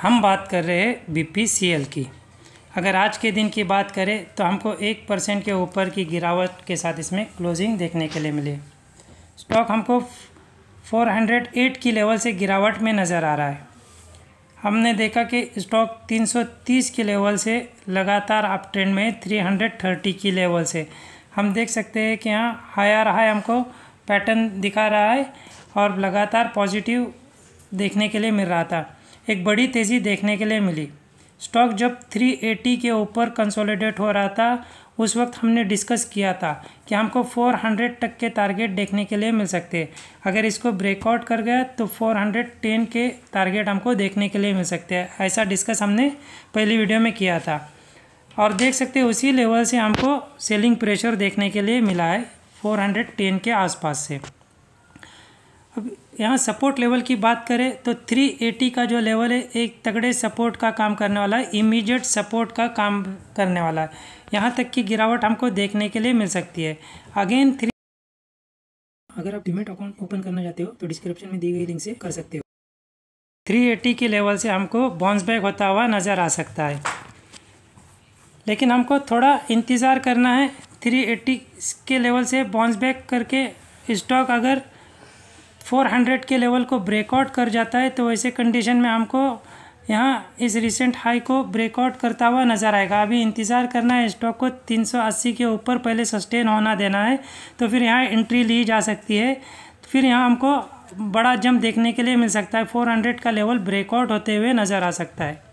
हम बात कर रहे हैं बीपीसीएल की अगर आज के दिन की बात करें तो हमको एक परसेंट के ऊपर की गिरावट के साथ इसमें क्लोजिंग देखने के लिए मिले स्टॉक हमको 408 की लेवल से गिरावट में नज़र आ रहा है हमने देखा कि स्टॉक 330 के लेवल से लगातार अप ट्रेंड में 330 की लेवल से हम देख सकते हैं कि यहाँ आर हाई हमको पैटर्न दिखा रहा है और लगातार पॉजिटिव देखने के लिए मिल रहा था एक बड़ी तेज़ी देखने के लिए मिली स्टॉक जब 380 के ऊपर कंसोलिडेट हो रहा था उस वक्त हमने डिस्कस किया था कि हमको 400 तक के टारगेट देखने के लिए मिल सकते हैं अगर इसको ब्रेकआउट कर गया तो 410 के टारगेट हमको देखने के लिए मिल सकते हैं ऐसा डिस्कस हमने पहली वीडियो में किया था और देख सकते हैं उसी लेवल से हमको सेलिंग प्रेशर देखने के लिए मिला है फोर के आसपास से अब यहाँ सपोर्ट लेवल की बात करें तो 380 का जो लेवल है एक तगड़े सपोर्ट का काम करने वाला है इमीडिएट सपोर्ट का काम करने वाला है यहाँ तक की गिरावट हमको देखने के लिए मिल सकती है अगेन थ्री अगर आप डिमेट अकाउंट ओपन करना चाहते हो तो डिस्क्रिप्शन में दी गई लिंक से कर सकते हो 380 के लेवल से हमको बाउंस बैक होता हुआ नज़र आ सकता है लेकिन हमको थोड़ा इंतज़ार करना है 380 के लेवल से बाउंस बैक करके स्टॉक अगर 400 के लेवल को ब्रेकआउट कर जाता है तो ऐसे कंडीशन में हमको यहाँ इस रिसेंट हाई को ब्रेकआउट करता हुआ नज़र आएगा अभी इंतज़ार करना है स्टॉक को 380 के ऊपर पहले सस्टेन होना देना है तो फिर यहाँ एंट्री ली जा सकती है फिर यहाँ हमको बड़ा जंप देखने के लिए मिल सकता है 400 का लेवल ब्रेकआउट होते हुए नज़र आ सकता है